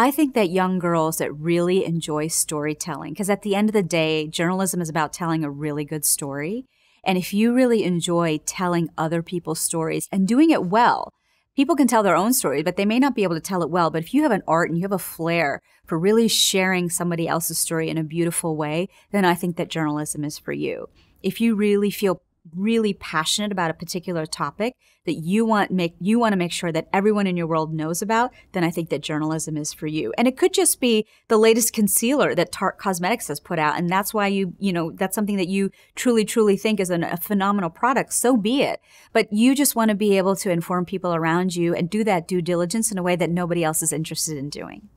I think that young girls that really enjoy storytelling, because at the end of the day, journalism is about telling a really good story. And if you really enjoy telling other people's stories and doing it well, people can tell their own story, but they may not be able to tell it well. But if you have an art and you have a flair for really sharing somebody else's story in a beautiful way, then I think that journalism is for you. If you really feel really passionate about a particular topic that you want make you want to make sure that everyone in your world knows about, then I think that journalism is for you. And it could just be the latest concealer that Tarte Cosmetics has put out, and that's why you you know that's something that you truly truly think is an, a phenomenal product. So be it. But you just want to be able to inform people around you and do that due diligence in a way that nobody else is interested in doing.